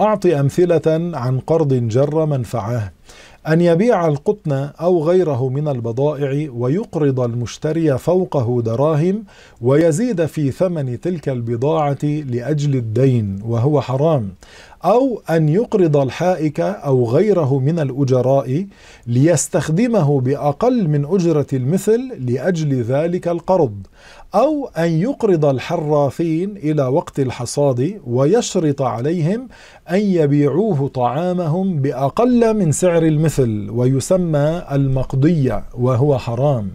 أعطي أمثلة عن قرض جر منفعه أن يبيع القطن أو غيره من البضائع ويقرض المشتري فوقه دراهم ويزيد في ثمن تلك البضاعة لأجل الدين وهو حرام أو أن يقرض الحائك أو غيره من الأجراء ليستخدمه بأقل من أجرة المثل لأجل ذلك القرض أو أن يقرض الحراثين إلى وقت الحصاد ويشرط عليهم أن يبيعوه طعامهم بأقل من سعر المثل ويسمى المقضية وهو حرام